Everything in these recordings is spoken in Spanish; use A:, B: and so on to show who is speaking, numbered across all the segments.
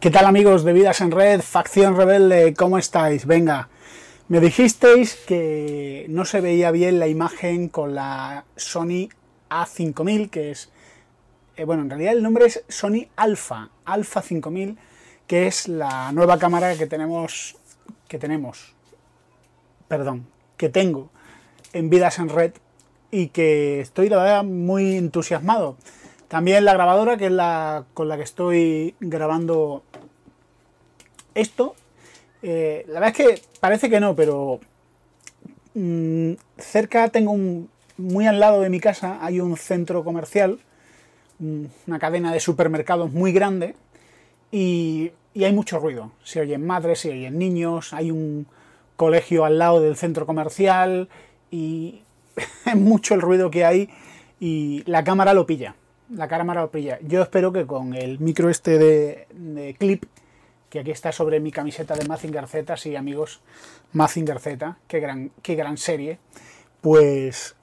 A: ¿Qué tal amigos de Vidas en Red, Facción Rebelde? ¿Cómo estáis? Venga, me dijisteis que no se veía bien la imagen con la Sony A5000, que es, eh, bueno, en realidad el nombre es Sony Alpha, Alpha 5000, que es la nueva cámara que tenemos, que tenemos, perdón, que tengo en Vidas en Red y que estoy la muy entusiasmado. También la grabadora, que es la con la que estoy grabando esto, eh, la verdad es que parece que no, pero mm, cerca tengo un, muy al lado de mi casa hay un centro comercial, mm, una cadena de supermercados muy grande y, hay mucho ruido. Se oyen madres, se oyen niños, hay un colegio al lado del centro comercial y es mucho el ruido que hay y la cámara lo pilla. La cámara lo pilla. Yo espero que con el micro este de clip que aquí está sobre mi camiseta de Mazinger Z, sí amigos, Mazinger Z, qué gran, qué gran serie, pues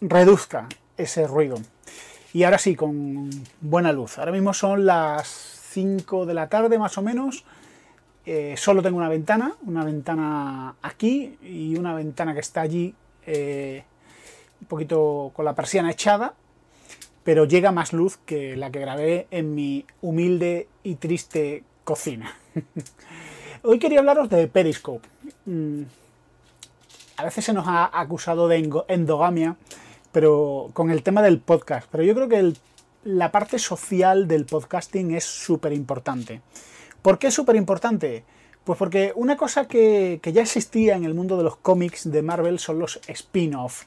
A: reduzca ese ruido. Y ahora sí, con buena luz. Ahora mismo son las 5 de la tarde más o menos. Eh, solo tengo una ventana, una ventana aquí y una ventana que está allí eh, un poquito con la persiana echada, pero llega más luz que la que grabé en mi humilde y triste cocina. Hoy quería hablaros de Periscope. Mm, a veces se nos ha acusado de endogamia, pero con el tema del podcast. Pero yo creo que la parte social del podcasting es súper importante. ¿Por qué es súper importante? Pues porque una cosa que, que, ya existía en el mundo de los cómics de Marvel son los spin-off.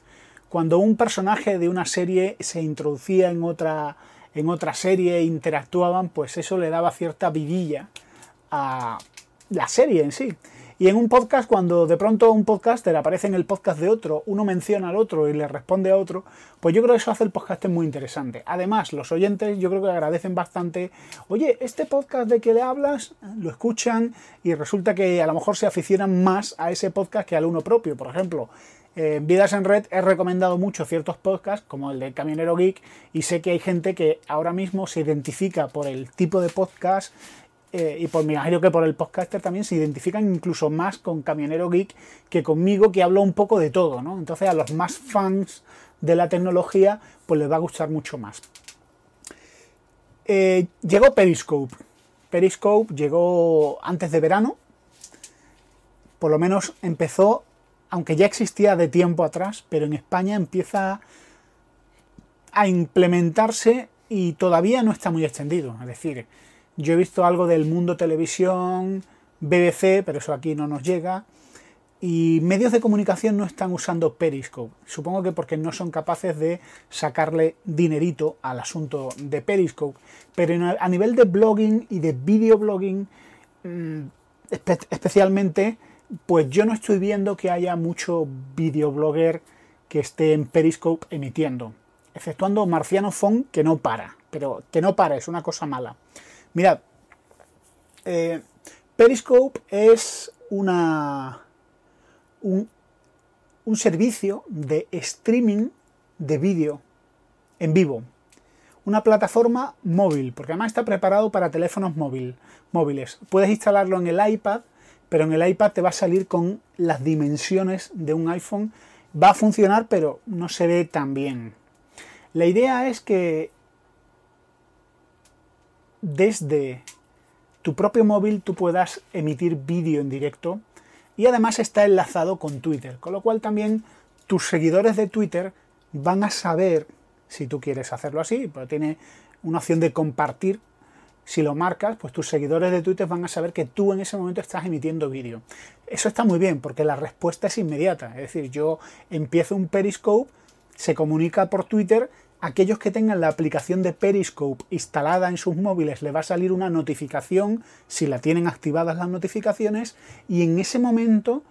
A: Cuando un personaje de una serie se introducía en otra en otra serie e interactuaban, pues eso le daba cierta vidilla a la serie en sí. Y en un podcast, cuando de pronto un podcaster aparece en el podcast de otro, uno menciona al otro y le responde a otro, pues yo creo que eso hace el podcast muy interesante. Además, los oyentes yo creo que agradecen bastante, oye, este podcast de que le hablas, lo escuchan y resulta que a lo mejor se aficionan más a ese podcast que al uno propio. Por ejemplo, en eh, Vidas en Red he recomendado mucho ciertos podcasts como el de Camionero Geek y sé que hay gente que ahora mismo se identifica por el tipo de podcast eh, y por mi imagino que por el podcaster también se identifican incluso más con Camionero Geek que conmigo que hablo un poco de todo, ¿no? Entonces a los más fans de la tecnología pues les va a gustar mucho más. Eh, llegó Periscope. Periscope llegó antes de verano. Por lo menos empezó aunque ya existía de tiempo atrás, pero en España empieza a implementarse y todavía no está muy extendido. Es decir, yo he visto algo del mundo televisión, BBC, pero eso aquí no nos llega. Y medios de comunicación no están usando Periscope. Supongo que porque no son capaces de sacarle dinerito al asunto de Periscope. Pero a nivel de blogging y de videoblogging, mm, especialmente pues yo no estoy viendo que haya mucho videoblogger que esté en Periscope emitiendo, exceptuando Marciano Fong que no para, pero que no para, es una cosa mala. Mirad, eh, Periscope es una un, un servicio de streaming de vídeo en vivo. Una plataforma móvil, porque además está preparado para teléfonos móviles. Puedes instalarlo en el iPad pero en el iPad te va a salir con las dimensiones de un iPhone. Va a funcionar, pero no se ve tan bien. La idea es que desde tu propio móvil tú puedas emitir vídeo en directo y además está enlazado con Twitter, con lo cual también tus seguidores de Twitter van a saber si tú quieres hacerlo así, pero tiene una opción de compartir si lo marcas, pues tus seguidores de Twitter van a saber que tú en ese momento estás emitiendo vídeo. Eso está muy bien porque la respuesta es inmediata. Es decir, yo empiezo un Periscope, se comunica por Twitter, aquellos que tengan la aplicación de Periscope instalada en sus móviles le va a salir una notificación si la tienen activadas las notificaciones y en ese momento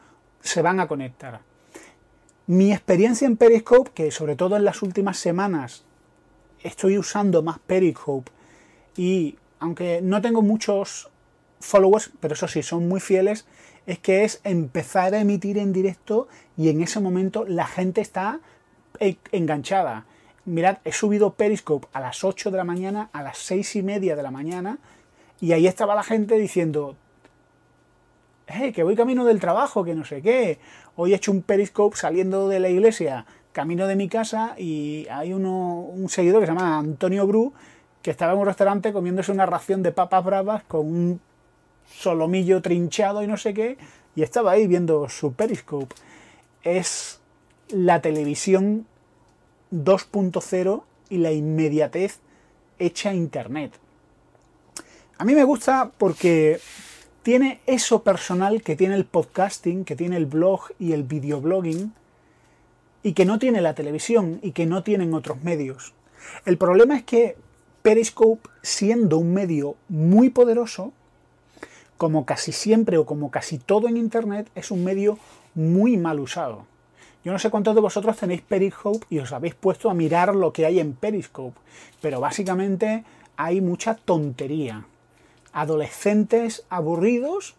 A: se van a conectar. Mi experiencia en Periscope, que sobre todo en las últimas semanas estoy usando más Periscope y aunque no tengo muchos followers, pero eso sí, son muy fieles, es que es empezar a emitir en directo y en ese momento la gente está eh, enganchada. Mirad, he subido Periscope a las 8 de la mañana, a las 6 y media de la mañana, y ahí estaba la gente diciendo, ¡Eh, que voy camino del trabajo, que no sé qué, hoy he hecho un Periscope saliendo de la iglesia, camino de mi casa, y hay uno, un seguidor que se llama Antonio Bru, que estaba en un restaurante comiéndose una ración de papas bravas con un solomillo trinchado y no sé qué, y estaba ahí viendo su Periscope. Es la televisión 2.0 y la inmediatez hecha a Internet. A mí me gusta porque tiene eso personal que tiene el podcasting, que tiene el blog y el videoblogging, y que no tiene la televisión y que no tienen otros medios. El problema es que Periscope siendo un medio muy poderoso, como casi siempre o como casi todo en Internet, es un medio muy mal usado. Yo no sé cuántos de vosotros tenéis Periscope y os habéis puesto a mirar lo que hay en Periscope, pero básicamente hay mucha tontería. Adolescentes aburridos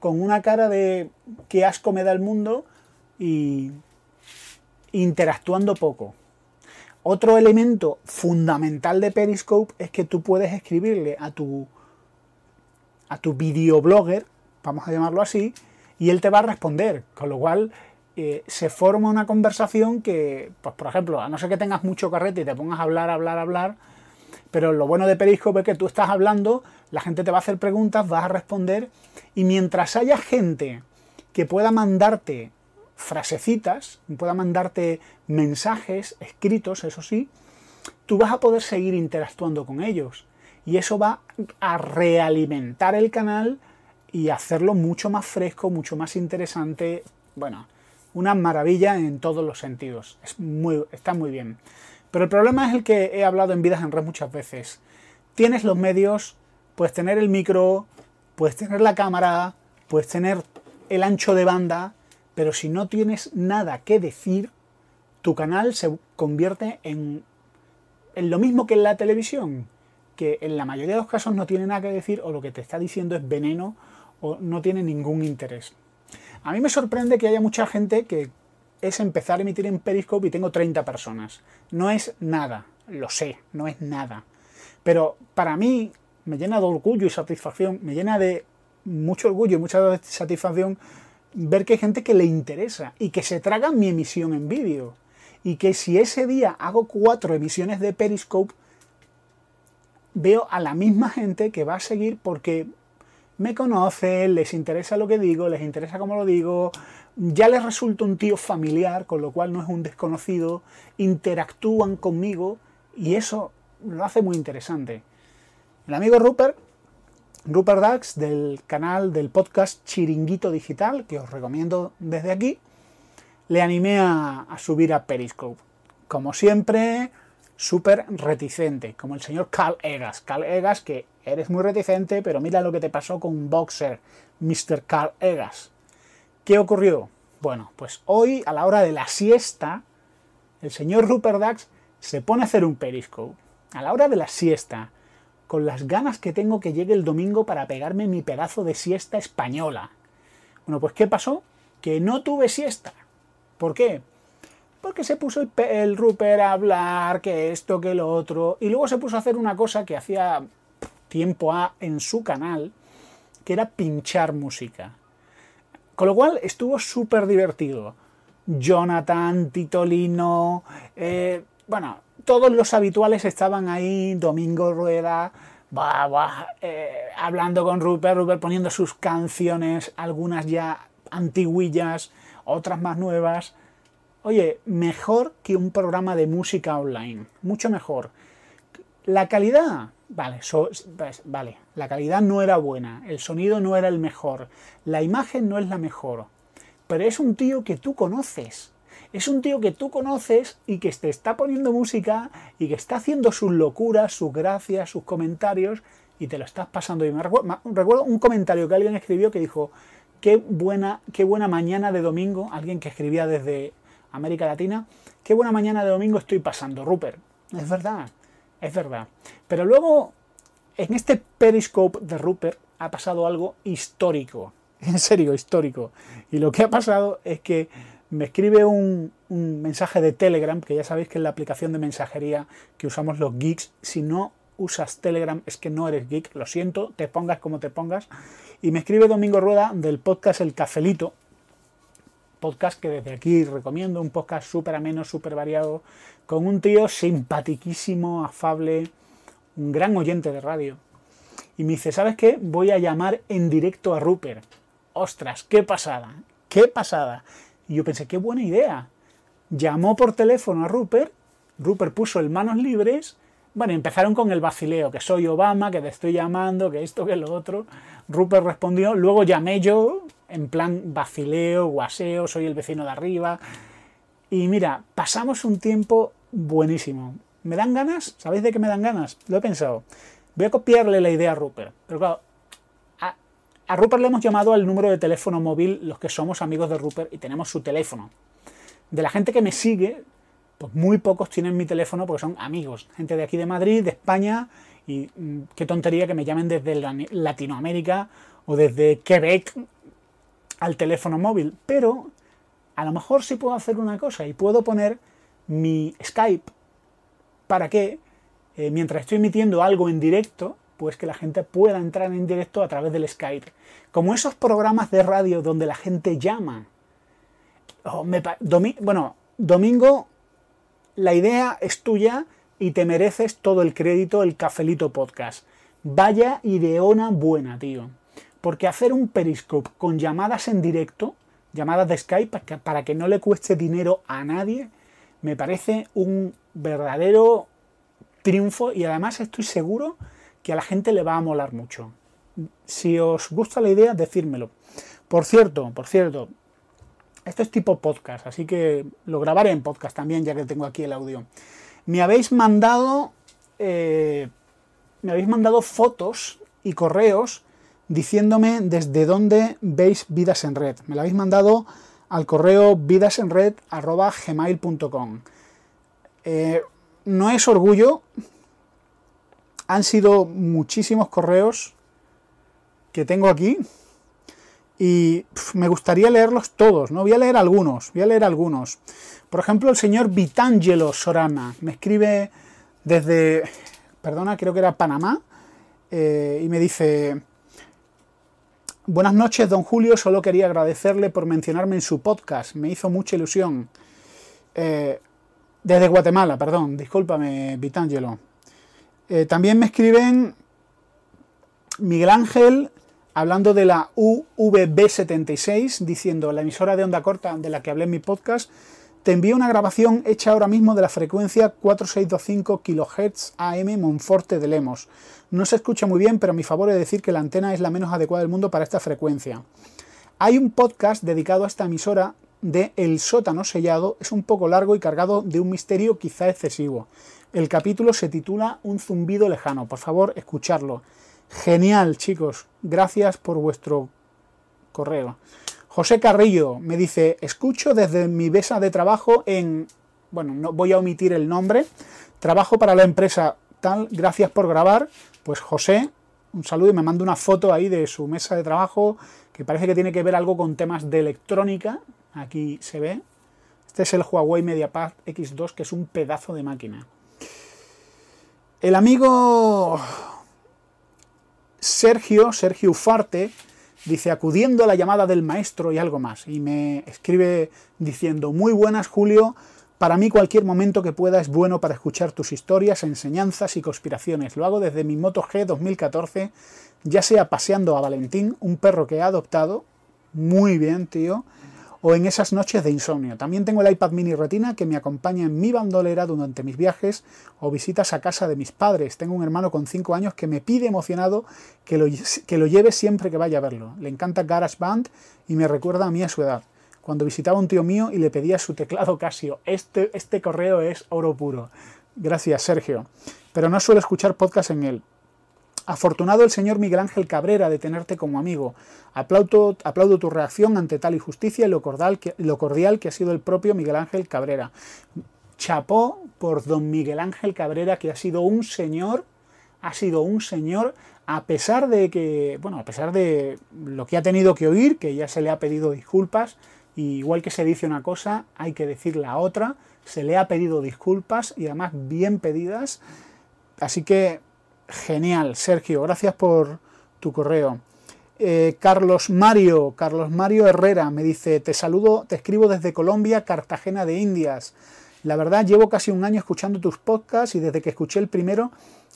A: con una cara de qué asco me da el mundo y interactuando poco. Otro elemento fundamental de Periscope es que tú puedes escribirle a tu, a tu videoblogger, vamos a llamarlo así, y él te va a responder, con lo cual eh, se forma una conversación que, pues por ejemplo, a no ser que tengas mucho carrete y te pongas a hablar, hablar, hablar, pero lo bueno de Periscope es que tú estás hablando, la gente te va a hacer preguntas, vas a responder, y mientras haya gente que pueda mandarte frasecitas, pueda mandarte mensajes escritos, eso sí, tú vas a poder seguir interactuando con ellos. Y eso va a realimentar el canal y hacerlo mucho más fresco, mucho más interesante. Bueno, una maravilla en todos los sentidos. Es muy, está muy bien. Pero el problema es el que he hablado en Vidas en Red muchas veces. Tienes los medios, puedes tener el micro, puedes tener la cámara, puedes tener el ancho de banda, pero si no tienes nada que decir, tu canal se convierte en, en lo mismo que en la televisión, que en la mayoría de los casos no tiene nada que decir o lo que te está diciendo es veneno o no tiene ningún interés. A mí me sorprende que haya mucha gente que es empezar a emitir en Periscope y tengo 30 personas. No es nada, lo sé, no es nada. Pero para mí me llena de orgullo y satisfacción, me llena de mucho orgullo y mucha satisfacción ver que hay gente que le interesa y que se traga mi emisión en vídeo. Y que si ese día hago cuatro emisiones de Periscope, veo a la misma gente que va a seguir porque me conoce, les interesa lo que digo, les interesa cómo lo digo, ya les resulta un tío familiar, con lo cual no es un desconocido, interactúan conmigo y eso lo hace muy interesante. El amigo Rupert Rupert Dax del canal del podcast Chiringuito Digital, que os recomiendo desde aquí, le animé a, subir a Periscope. Como siempre, súper reticente, como el señor Carl Egas. Carl Egas, que eres muy reticente, pero mira lo que te pasó con un boxer, Mr. Carl Egas. ¿Qué ocurrió? Bueno, pues hoy, a la hora de la siesta, el señor Rupert Dax se pone a hacer un Periscope. A la hora de la siesta con las ganas que tengo que llegue el domingo para pegarme mi pedazo de siesta española. Bueno, pues ¿qué pasó? Que no tuve siesta. ¿Por qué? Porque se puso el, el Rupert a hablar, que esto, que lo otro, y luego se puso a hacer una cosa que hacía tiempo a en su canal, que era pinchar música. Con lo cual estuvo súper divertido. Jonathan, Titolino, eh, bueno, todos los habituales estaban ahí, Domingo Rueda, eh, hablando con Rupert, Rupert poniendo sus canciones, algunas ya antiguillas, otras más nuevas. Oye, mejor que un programa de música online, mucho mejor. La calidad, vale, pues, vale, la calidad no era buena, el sonido no era el mejor, la imagen no es la mejor, pero es un tío que tú conoces es un tío que tú conoces y que te está poniendo música y que está haciendo sus locuras, sus gracias, sus comentarios y te lo estás pasando. Y me recuerdo un comentario que alguien escribió que dijo, qué buena, qué buena mañana de domingo, alguien que escribía desde América Latina, qué buena mañana de domingo estoy pasando, Rupert. Es verdad, es verdad. Pero luego, en este periscope de Rupert ha pasado algo histórico. En serio, histórico. Y lo que ha pasado es que me escribe un, mensaje de Telegram, que ya sabéis que es la aplicación de mensajería que usamos los geeks. Si no usas Telegram es que no eres geek, lo siento, te pongas como te pongas. Y me escribe Domingo Rueda del podcast El Cafelito, podcast que desde aquí recomiendo, un podcast súper ameno, súper variado, con un tío simpatiquísimo, afable, un gran oyente de radio. Y me dice, ¿sabes qué? Voy a llamar en directo a Rupert. Ostras, qué pasada, qué pasada. Y yo pensé, qué buena idea. Llamó por teléfono a Rupert, Rupert puso el manos libres, bueno, empezaron con el vacileo, que soy Obama, que te estoy llamando, que esto, que lo otro. Rupert respondió, luego llamé yo, en plan vacileo, guaseo, soy el vecino de arriba. Y mira, pasamos un tiempo buenísimo. ¿Me dan ganas? ¿Sabéis de qué me dan ganas? Lo he pensado. Voy a copiarle la idea a Rupert. Pero claro, a Rupert le hemos llamado al número de teléfono móvil los que somos amigos de Rupert y tenemos su teléfono. De la gente que me sigue, pues muy pocos tienen mi teléfono porque son amigos. Gente de aquí de Madrid, de España, y mm, qué tontería que me llamen desde Latinoamérica o desde Quebec al teléfono móvil. Pero a lo mejor sí puedo hacer una cosa y puedo poner mi Skype para que eh, mientras estoy emitiendo algo en directo, pues que la gente pueda entrar en directo a través del Skype. Como esos programas de radio donde la gente llama. Oh, bueno, domingo, la idea es tuya y te mereces todo el crédito el Cafelito Podcast. Vaya ideona buena, tío. Porque hacer un Periscope con llamadas en directo, llamadas de Skype, para que no le cueste dinero a nadie, me parece un verdadero triunfo y además estoy seguro que a la gente le va a molar mucho. Si os gusta la idea, decírmelo. Por cierto, por cierto, esto es tipo podcast, así que lo grabaré en podcast también, ya que tengo aquí el audio. Me habéis mandado. Eh, me habéis mandado fotos y correos diciéndome desde dónde veis Vidas en Red. Me lo habéis mandado al correo vidasenred.gmail.com. Eh, no es orgullo, han sido muchísimos correos que tengo aquí y me gustaría leerlos todos, ¿no? Voy a leer algunos, voy a leer algunos. Por ejemplo, el señor Vitangelo Sorana me escribe desde, perdona, creo que era Panamá, eh, y me dice, buenas noches, don Julio, solo quería agradecerle por mencionarme en su podcast, me hizo mucha ilusión. Eh, desde Guatemala, perdón, discúlpame, Vitangelo. Eh, también me escriben Miguel Ángel hablando de la UVB76, diciendo la emisora de onda corta de la que hablé en mi podcast. Te envío una grabación hecha ahora mismo de la frecuencia 4625 kHz AM Monforte de Lemos. No se escucha muy bien, pero a mi favor es decir que la antena es la menos adecuada del mundo para esta frecuencia. Hay un podcast dedicado a esta emisora de El sótano sellado es un poco largo y cargado de un misterio quizá excesivo. El capítulo se titula Un zumbido lejano. Por favor, escucharlo. Genial, chicos. Gracias por vuestro correo. José Carrillo me dice, escucho desde mi mesa de trabajo en... Bueno, no voy a omitir el nombre. Trabajo para la empresa tal. Gracias por grabar. Pues José, un saludo y me manda una foto ahí de su mesa de trabajo que parece que tiene que ver algo con temas de electrónica. Aquí se ve. Este es el Huawei MediaPad X2, que es un pedazo de máquina. El amigo Sergio, Sergio Farte, dice, acudiendo a la llamada del maestro y algo más. Y me escribe diciendo, muy buenas Julio, para mí cualquier momento que pueda es bueno para escuchar tus historias, enseñanzas y conspiraciones. Lo hago desde mi Moto G 2014, ya sea paseando a Valentín, un perro que he adoptado, muy bien tío, o en esas noches de insomnio. También tengo el iPad mini retina que me acompaña en mi bandolera durante mis viajes o visitas a casa de mis padres. Tengo un hermano con 5 años que me pide emocionado que lo, que lo lleve siempre que vaya a verlo. Le encanta Band y me recuerda a mí a su edad cuando visitaba a un tío mío y le pedía su teclado Casio. Este, este correo es oro puro. Gracias, Sergio. Pero no suelo escuchar podcast en él. Afortunado el señor Miguel Ángel Cabrera de tenerte como amigo. Aplaudo, tu reacción ante tal injusticia y lo cordial, que, lo cordial que ha sido el propio Miguel Ángel Cabrera. Chapó por don Miguel Ángel Cabrera, que ha sido un señor, ha sido un señor, a pesar de que, bueno, a pesar de lo que ha tenido que oír, que ya se le ha pedido disculpas, y igual que se dice una cosa, hay que decir la otra, se le ha pedido disculpas y además bien pedidas. Así que Genial, Sergio, gracias por tu correo. Eh, Carlos Mario, Carlos Mario Herrera me dice, te saludo, te escribo desde Colombia, Cartagena de Indias. La verdad, llevo casi un año escuchando tus podcasts y desde que escuché el primero,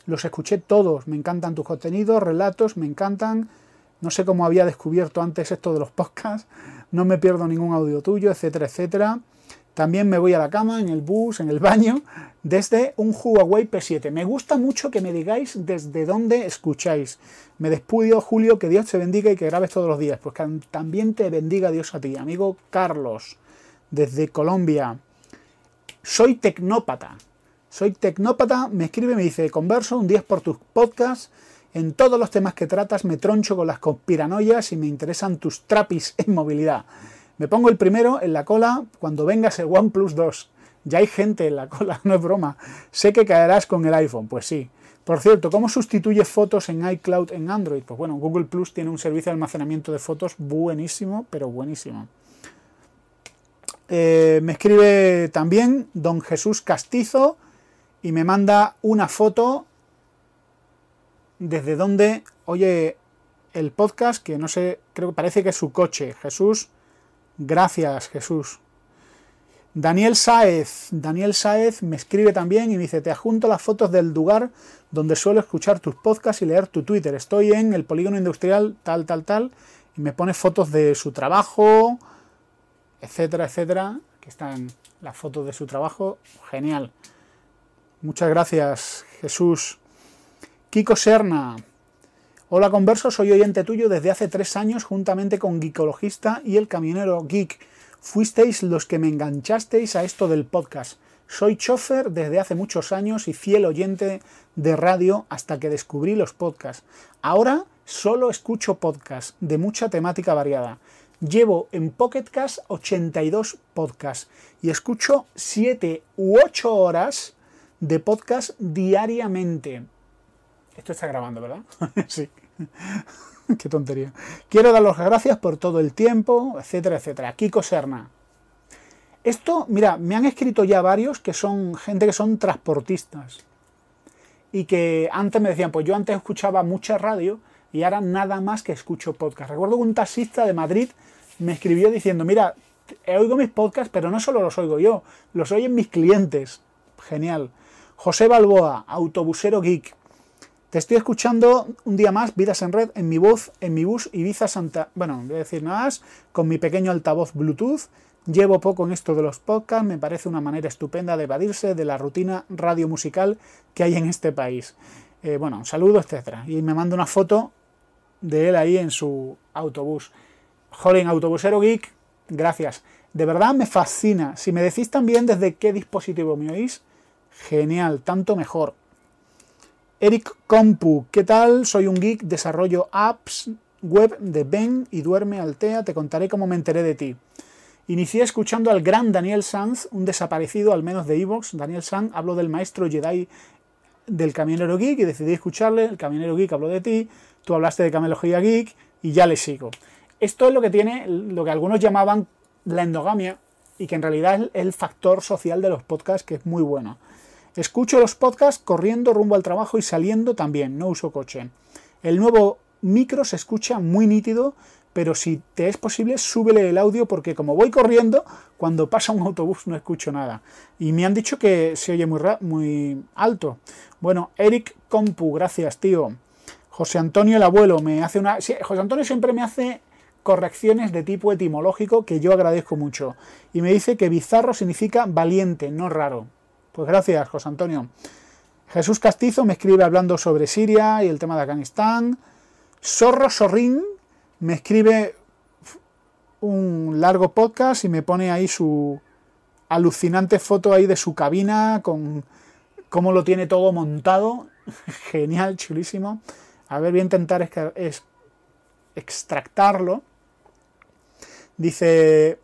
A: los escuché todos. Me encantan tus contenidos, relatos, me encantan. No sé cómo había descubierto antes esto de los podcasts. No me pierdo ningún audio tuyo, etcétera, etcétera. También me voy a la cama, en el bus, en el baño, desde un Huawei P7. Me gusta mucho que me digáis desde dónde escucháis. Me despudio, Julio, que Dios te bendiga y que grabes todos los días. Pues que también te bendiga Dios a ti. Amigo Carlos, desde Colombia. Soy tecnópata. Soy tecnópata, me escribe me dice, converso un 10 por tus podcasts. En todos los temas que tratas me troncho con las conspiranoias y me interesan tus trapis en movilidad. Me pongo el primero en la cola cuando vengas el OnePlus 2. Ya hay gente en la cola, no es broma. Sé que caerás con el iPhone, pues sí. Por cierto, ¿cómo sustituye fotos en iCloud en Android? Pues bueno, Google Plus tiene un servicio de almacenamiento de fotos buenísimo, pero buenísimo. Eh, me escribe también Don Jesús Castizo y me manda una foto desde donde oye el podcast, que no sé, creo que parece que es su coche. Jesús, Gracias, Jesús. Daniel Sáez, Daniel Sáez me escribe también y me dice, te adjunto las fotos del lugar donde suelo escuchar tus podcasts y leer tu Twitter. Estoy en el polígono industrial tal, tal, tal, y me pone fotos de su trabajo, etcétera, etcétera. Aquí están las fotos de su trabajo. Genial. Muchas gracias, Jesús. Kiko Serna, Hola Converso, soy oyente tuyo desde hace tres años juntamente con Geekologista y el camionero Geek. Fuisteis los que me enganchasteis a esto del podcast. Soy chofer desde hace muchos años y fiel oyente de radio hasta que descubrí los podcasts. Ahora solo escucho podcasts de mucha temática variada. Llevo en Pocketcast 82 podcasts y escucho 7 u 8 horas de podcast diariamente. Esto está grabando, ¿verdad? sí. Qué tontería. Quiero dar las gracias por todo el tiempo, etcétera, etcétera. Kiko Serna. Esto, mira, me han escrito ya varios que son gente que son transportistas. Y que antes me decían, pues yo antes escuchaba mucha radio y ahora nada más que escucho podcast. Recuerdo que un taxista de Madrid me escribió diciendo, mira, oigo mis podcasts, pero no solo los oigo yo, los oyen mis clientes. Genial. José Balboa, autobusero geek. Te estoy escuchando un día más, Vidas en Red, en mi voz, en mi bus, Ibiza Santa. Bueno, voy a decir nada más, con mi pequeño altavoz Bluetooth. Llevo poco en esto de los podcasts, me parece una manera estupenda de evadirse de la rutina radio musical que hay en este país. Eh, bueno, bueno, saludo, etcétera. Y me manda una foto de él ahí en su autobús. Jolín, autobusero geek, gracias. De verdad me fascina. Si me decís también desde qué dispositivo me oís, genial, tanto mejor. Eric Compu, ¿qué tal? Soy un geek, desarrollo apps web de Ben y duerme Altea, te contaré cómo me enteré de ti. Inicié escuchando al gran Daniel Sanz, un desaparecido al menos de Evox. Daniel Sanz habló del maestro Jedi del Camionero Geek y decidí escucharle. El Camionero Geek habló de ti, tú hablaste de Camelogía Geek y ya le sigo. Esto es lo que tiene lo que algunos llamaban la endogamia y que en realidad es el factor social de los podcasts que es muy bueno. Escucho los podcasts corriendo rumbo al trabajo y saliendo también, no uso coche. El nuevo micro se escucha muy nítido, pero si te es posible, súbele el audio porque como voy corriendo, cuando pasa un autobús no escucho nada. Y me han dicho que se oye muy, muy alto. Bueno, Eric Compu, gracias, tío. José Antonio el abuelo me hace una... José Antonio siempre me hace correcciones de tipo etimológico que yo agradezco mucho. Y me dice que bizarro significa valiente, no raro. Pues gracias, José Antonio. Jesús Castizo me escribe hablando sobre Siria y el tema de Afganistán. Zorro Sorrín me escribe un largo podcast y me pone ahí su alucinante foto ahí de su cabina con cómo lo tiene todo montado. Genial, chulísimo. A ver, voy a intentar es extractarlo. Dice,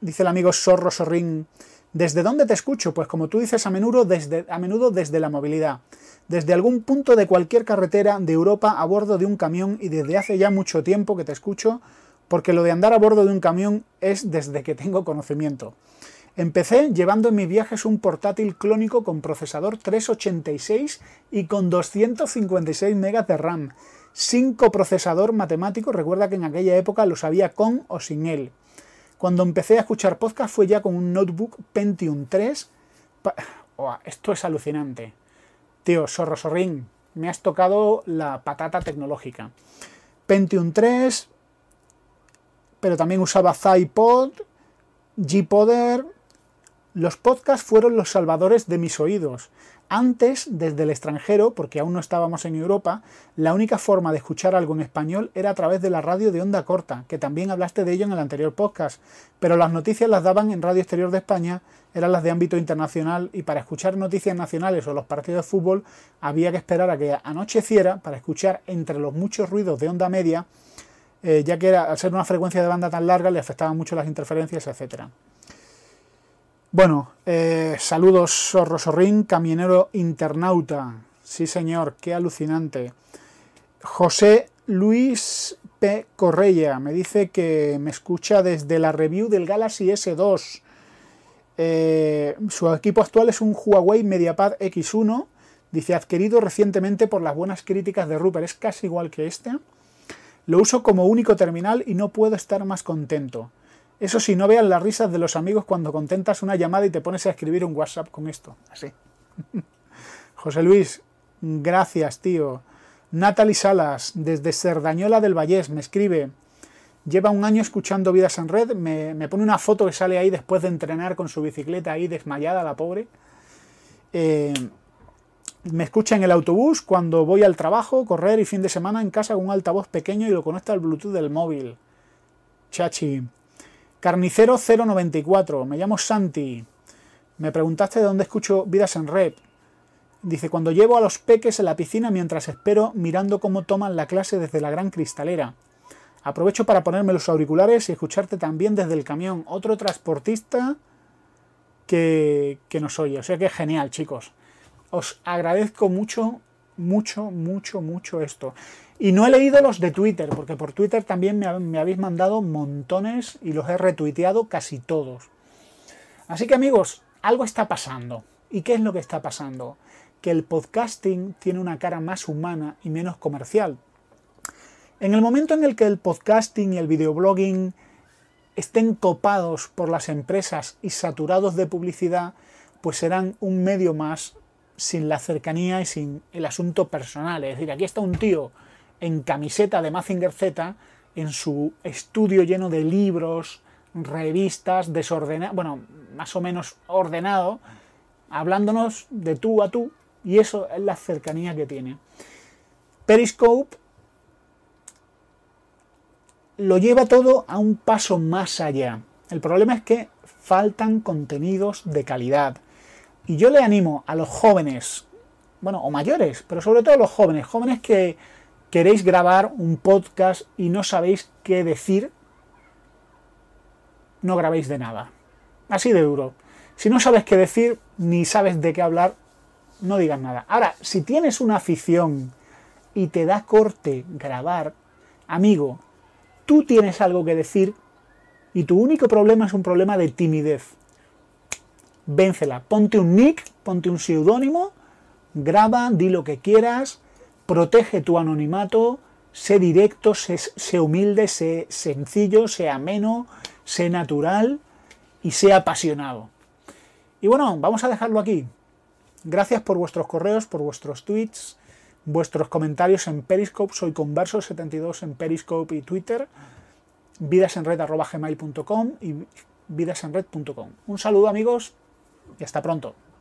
A: dice el amigo Zorro Sorrín. ¿Desde dónde te escucho? Pues como tú dices a menudo, desde, a menudo desde la movilidad, desde algún punto de cualquier carretera de Europa a bordo de un camión y desde hace ya mucho tiempo que te escucho, porque lo de andar a bordo de un camión es desde que tengo conocimiento. Empecé llevando en mis viajes un portátil clónico con procesador 386 y con 256 MB de RAM, sin coprocesador matemático, recuerda que en aquella época lo sabía con o sin él. Cuando empecé a escuchar podcast fue ya con un notebook Pentium 3. esto es alucinante. Tío, zorro me has tocado la patata tecnológica. Pentium 3, pero también usaba Zypod, Gpoder. Los podcasts fueron los salvadores de mis oídos. Antes, desde el extranjero, porque aún no estábamos en Europa, la única forma de escuchar algo en español era a través de la radio de onda corta, que también hablaste de ello en el anterior podcast, pero las noticias las daban en Radio Exterior de España, eran las de ámbito internacional y para escuchar noticias nacionales o los partidos de fútbol había que esperar a que anocheciera para escuchar entre los muchos ruidos de onda media, eh, ya que al ser una frecuencia de banda tan larga le afectaban mucho las interferencias, etcétera. Bueno, eh, saludos Sorro camionero internauta. Sí, señor, qué alucinante. José Luis P. Correia me dice que me escucha desde la review del Galaxy S2. Eh, su equipo actual es un Huawei MediaPad X1. Dice, adquirido recientemente por las buenas críticas de Rupert. Es casi igual que este. Lo uso como único terminal y no puedo estar más contento. Eso sí, no vean las risas de los amigos cuando contentas una llamada y te pones a escribir un WhatsApp con esto. Así. José Luis, gracias, tío. Natalie Salas, desde Cerdañola del Vallés, me escribe. Lleva un año escuchando Vidas en Red. Me, pone una foto que sale ahí después de entrenar con su bicicleta ahí desmayada, la pobre. Eh, me escucha en el autobús cuando voy al trabajo, correr y fin de semana en casa con un altavoz pequeño y lo conecta al Bluetooth del móvil. Chachi. Carnicero 094, me llamo Santi. Me preguntaste de dónde escucho Vidas en Red. Dice, cuando llevo a los peques en la piscina mientras espero mirando cómo toman la clase desde la gran cristalera. Aprovecho para ponerme los auriculares y escucharte también desde el camión. Otro transportista que, que nos oye. O sea que genial, chicos. Os agradezco mucho mucho, mucho, mucho esto. Y no he leído los de Twitter, porque por Twitter también me, habéis mandado montones y los he retuiteado casi todos. Así que amigos, algo está pasando. ¿Y qué es lo que está pasando? Que el podcasting tiene una cara más humana y menos comercial. En el momento en el que el podcasting y el videoblogging estén copados por las empresas y saturados de publicidad, pues serán un medio más sin la cercanía y sin el asunto personal. Es decir, aquí está un tío en camiseta de Mazinger Z, en su estudio lleno de libros, revistas, desordenado, bueno, más o menos ordenado, hablándonos de tú a tú, y eso es la cercanía que tiene. Periscope lo lleva todo a un paso más allá. El problema es que faltan contenidos de calidad y yo le animo a los jóvenes, bueno, o mayores, pero sobre todo a los jóvenes, jóvenes que queréis grabar un podcast y no sabéis qué decir, no grabéis de nada. Así de duro. Si no sabes qué decir, ni sabes de qué hablar, no digas nada. Ahora, si tienes una afición y te da corte grabar, amigo, tú tienes algo que decir y tu único problema es un problema de timidez véncela. Ponte un nick, ponte un seudónimo, graba, di lo que quieras, protege tu anonimato, sé directo, sé, sé humilde, sé sencillo, sé ameno, sé natural y sé apasionado. Y bueno, vamos a dejarlo aquí. Gracias por vuestros correos, por vuestros tweets, vuestros comentarios en Periscope. Soy Converso72 en Periscope y Twitter. Vidasenred.com y vidasenred.com. Un saludo amigos y hasta pronto.